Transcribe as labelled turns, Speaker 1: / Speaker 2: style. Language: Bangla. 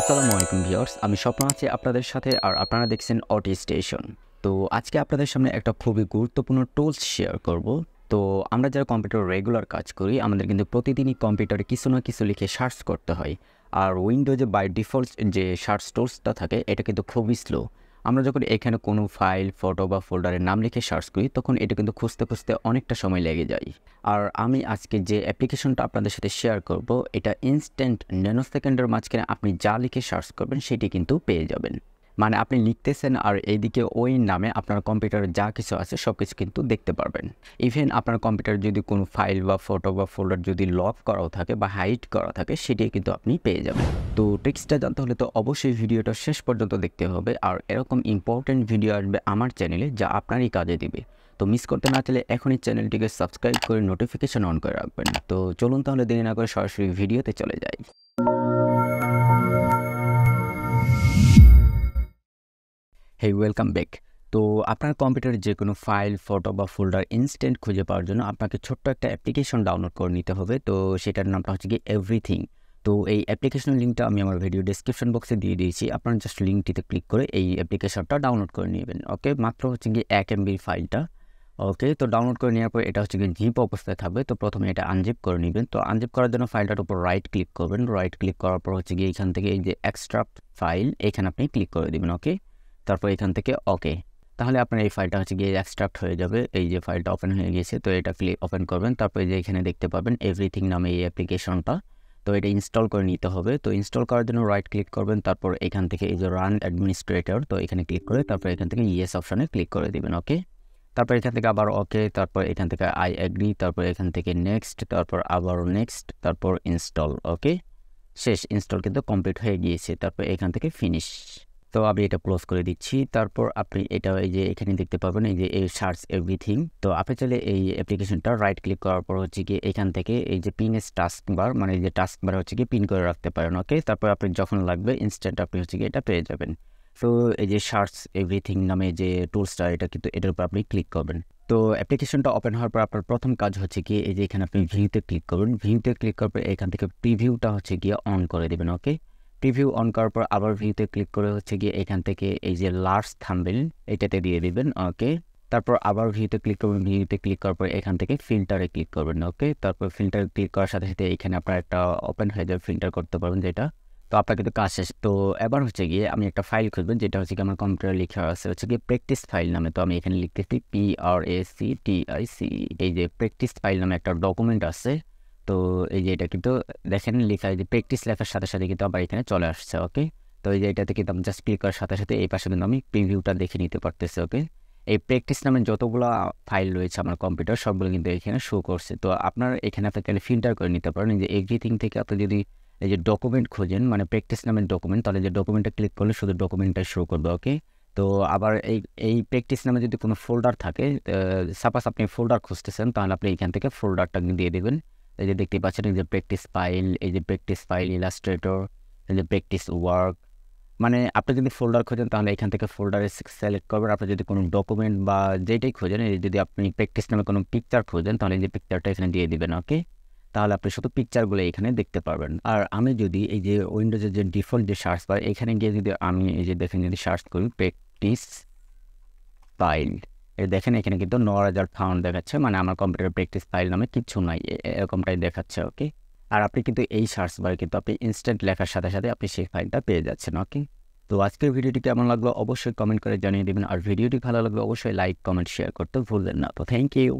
Speaker 1: আসসালামু আলাইকুম ভিউয়ার্স আমি স্বপ্ন আছি আপনাদের সাথে আর আপনারা দেখছেন অটি স্টেশন তো আজকে আপনাদের সামনে একটা খুবই গুরুত্বপূর্ণ টুলস শেয়ার করব তো আমরা যারা কম্পিউটার রেগুলার কাজ করি আমাদের কিন্তু প্রতিদিনই কম্পিউটারে কিছু না কিছু লিখে সার্চ করতে হয় আর উইন্ডোজে বাই ডিফল্ট যে সার্চ টুলসটা থাকে এটা কিন্তু খুবই স্লো আমরা যখন এখানে কোনো ফাইল ফটো বা ফোল্ডারের নাম লিখে সার্চ করি তখন এটা কিন্তু খুঁজতে খুঁজতে অনেকটা সময় লেগে যায় আর আমি আজকে যে অ্যাপ্লিকেশনটা আপনাদের সাথে শেয়ার করব এটা ইনস্ট্যান্ট ন্যানো সেকেন্ডের মাঝখানে আপনি যা লিখে সার্চ করবেন সেটি কিন্তু পেয়ে যাবেন মানে আপনি লিখতেছেন আর এইদিকে ওই নামে আপনার কম্পিউটারে যা কিছু আছে সব কিছু কিন্তু দেখতে পারবেন ইভেন আপনার কম্পিউটার যদি কোনো ফাইল বা ফটো বা ফোল্ডার যদি লক করাও থাকে বা হাইড করা থাকে সেটি কিন্তু আপনি পেয়ে যাবেন তো টেক্সটটা জানতে হলে তো অবশ্যই ভিডিওটা শেষ পর্যন্ত দেখতে হবে আর এরকম ইম্পর্ট্যান্ট ভিডিও আসবে আমার চ্যানেলে যা আপনারই কাজে দিবে তো মিস করতে না চাইলে এখনই চ্যানেলটিকে সাবস্ক্রাইব করে নোটিফিকেশন অন করে রাখবেন তো চলুন তাহলে দেরি না করে সরাসরি ভিডিওতে চলে যাই হে ওয়েলকাম ব্যাক তো আপনার কম্পিউটারে যে কোনো ফাইল ফটো বা ফোল্ডার ইনস্ট্যান্ট খুঁজে পাওয়ার জন্য আপনাকে ছোট্ট একটা অ্যাপ্লিকেশন ডাউনলোড করে নিতে হবে তো সেটার নামটা হচ্ছে কি এভরিথিং তো এই অ্যাপ্লিকেশনের লিঙ্কটা আমি আমার ভিডিও ডিসক্রিপশন বক্সে দিয়ে দিয়েছি আপনার জাস্ট লিঙ্কটিতে ক্লিক করে এই অ্যাপ্লিকেশনটা ডাউনলোড করে নেবেন ওকে মাত্র হচ্ছে গিয়ে এক এমবির ফাইলটা ওকে তো ডাউনলোড করে নেওয়ার পর এটা হচ্ছে গিয়ে জিপ অবস্থায় থাকবে তো প্রথমে এটা আনজিপ করে নেবেন তো আনজিপ করার জন্য ফাইলটার উপর রাইট ক্লিক করবেন রাইট ক্লিক করার পর হচ্ছে গিয়ে এখান থেকে এই যে এক্সট্রা ফাইল এখানে আপনি ক্লিক করে দেবেন ওকে তারপর এখান থেকে ওকে তাহলে আপনার এই ফাইলটা হচ্ছে গিয়ে অ্যাক্সট্রাক্ট হয়ে যাবে এই যে ফাইলটা ওপেন হয়ে গিয়েছে তো এটা ক্লিক ওপেন করবেন তারপর যে এখানে দেখতে পাবেন এভরিথিং নামে এই অ্যাপ্লিকেশনটা তো এটা ইনস্টল করে নিতে হবে তো ইনস্টল করার জন্য রাইট ক্লিক করবেন তারপর এখান থেকে এই যে রান অ্যাডমিনিস্ট্রেটর তো এখানে ক্লিক করে তারপর এখান থেকে ইয়েস অপশানে ক্লিক করে দেবেন ওকে তারপর এখান থেকে আবার ওকে তারপর এখান থেকে আই অ্যাগ্রি তারপর এখান থেকে নেক্সট তারপর আবার নেক্সট তারপর ইনস্টল ওকে শেষ ইনস্টল কিন্তু কমপ্লিট হয়ে গিয়েছে তারপর এখান থেকে ফিনিশ তো আমি এটা ক্লোজ করে দিচ্ছি তারপর আপনি এটা এই যে এখানে দেখতে পাবেন এই যে এই সার্চ এভরিথিং তো আপনি চাইলে এই অ্যাপ্লিকেশনটা রাইট ক্লিক করার পর হচ্ছে কি এখান থেকে এই যে পিন এস টাস্ক বার মানে এই যে টাস্ক বার হচ্ছে কি পিন করে রাখতে পারেন ওকে তারপর আপনি যখন লাগবে ইনস্ট্যান্ট আপনি হচ্ছে কি এটা পেয়ে যাবেন তো এই যে সার্চ এভরিথিং নামে যে টুলসটা এটা কিন্তু এটার উপর আপনি ক্লিক করবেন তো অ্যাপ্লিকেশনটা ওপেন হওয়ার পর আপনার প্রথম কাজ হচ্ছে কি এই যে এখানে আপনি ভিউতে ক্লিক করবেন ভিউতে ক্লিক করার পর এখান থেকে প্রিভিউটা হচ্ছে গিয়ে অন করে দেবেন ওকে প্রিভিউ অন করার পর আবার ভিউতে ক্লিক করে হচ্ছে গিয়ে এখান থেকে এই যে লার্জ থাম্বেল এটাতে দিয়ে দিবেন ওকে তারপর আবার ভিউতে ক্লিক করবেন ভিউতে ক্লিক করার পর এখান থেকে ফিল্টারে ক্লিক করবেন ওকে তারপর ফিল্টারে ক্লিক করার সাথে সাথে এখানে আপনার একটা ওপেন হয়ে যাবে ফিল্টার করতে পারবেন যেটা তো আপনার কিন্তু কাজ শেষ তো এবার হচ্ছে গিয়ে আমি একটা ফাইল খুঁজবেন যেটা হচ্ছে কি আমার কম্পিউটারে লেখা আছে হচ্ছে গিয়ে প্র্যাকটিস ফাইল নামে তো আমি এখানে লিখতেছি P R A C T I C এই যে প্র্যাকটিস ফাইল নামে একটা ডকুমেন্ট আছে তো এই যে এটা কিন্তু দেখেন লেখা যে প্র্যাকটিস লেখার সাথে সাথে কিন্তু আবার এখানে চলে আসছে ওকে তো এই যে এটাতে কিন্তু আমি জাস্ট ক্লিক করার সাথে সাথে এই পাশে কিন্তু আমি প্রিভিউটা দেখে নিতে পারতেছি ওকে এই প্র্যাকটিস নামে যতগুলো ফাইল রয়েছে আমার কম্পিউটার সবগুলো কিন্তু এখানে শো করছে তো আপনার এখানে আপনি তাহলে ফিল্টার করে নিতে পারেন যে এভরিথিং থেকে আপনি যদি এই যে ডকুমেন্ট খোঁজেন মানে প্র্যাকটিস নামের ডকুমেন্ট তাহলে যে ডকুমেন্টটা ক্লিক করলে শুধু ডকুমেন্টটা শো করবে ওকে তো আবার এই এই প্র্যাকটিস নামে যদি কোনো ফোল্ডার থাকে সাপোজ আপনি ফোল্ডার খুঁজতেছেন তাহলে আপনি এখান থেকে ফোল্ডারটা দিয়ে দেবেন এই যে দেখতে পাচ্ছেন এই যে প্র্যাকটিস ফাইল এই যে প্র্যাকটিস ফাইল ইলাস্ট্রেটর এই যে প্র্যাকটিস ওয়ার্ক মানে আপনি যদি ফোল্ডার খোঁজেন তাহলে এখান থেকে ফোল্ডারে সিলেক্ট করবেন আপনি যদি কোনো ডকুমেন্ট বা যেটাই খোঁজেন যদি আপনি প্র্যাকটিস নামে কোনো পিকচার খোঁজেন তাহলে এই যে পিকচারটা এখানে দিয়ে দেবেন ওকে তাহলে আপনি শুধু পিকচারগুলো এখানে দেখতে পারবেন আর আমি যদি এই যে উইন্ডোজের যে ডিফল্ট যে সার্চ পাই এখানে গিয়ে যদি আমি এই যে দেখেন যদি সার্চ করি প্র্যাকটিস ফাইল এই দেখেন এখানে কিন্তু ন রেজাল্ট ফাউন্ড দেখাচ্ছে মানে আমার কম্পিউটার প্র্যাকটিস ফাইল নামে কিছু নাই এরকমটাই দেখাচ্ছে ওকে আর আপনি কিন্তু এই সার্চ বারে কিন্তু আপনি ইনস্ট্যান্ট লেখার সাথে সাথে আপনি সেই ফাইলটা পেয়ে যাচ্ছেন ওকে তো আজকের ভিডিওটি কেমন লাগলো অবশ্যই কমেন্ট করে জানিয়ে দেবেন আর ভিডিওটি ভালো লাগলে অবশ্যই লাইক কমেন্ট শেয়ার করতে ভুলবেন না তো থ্যাংক ইউ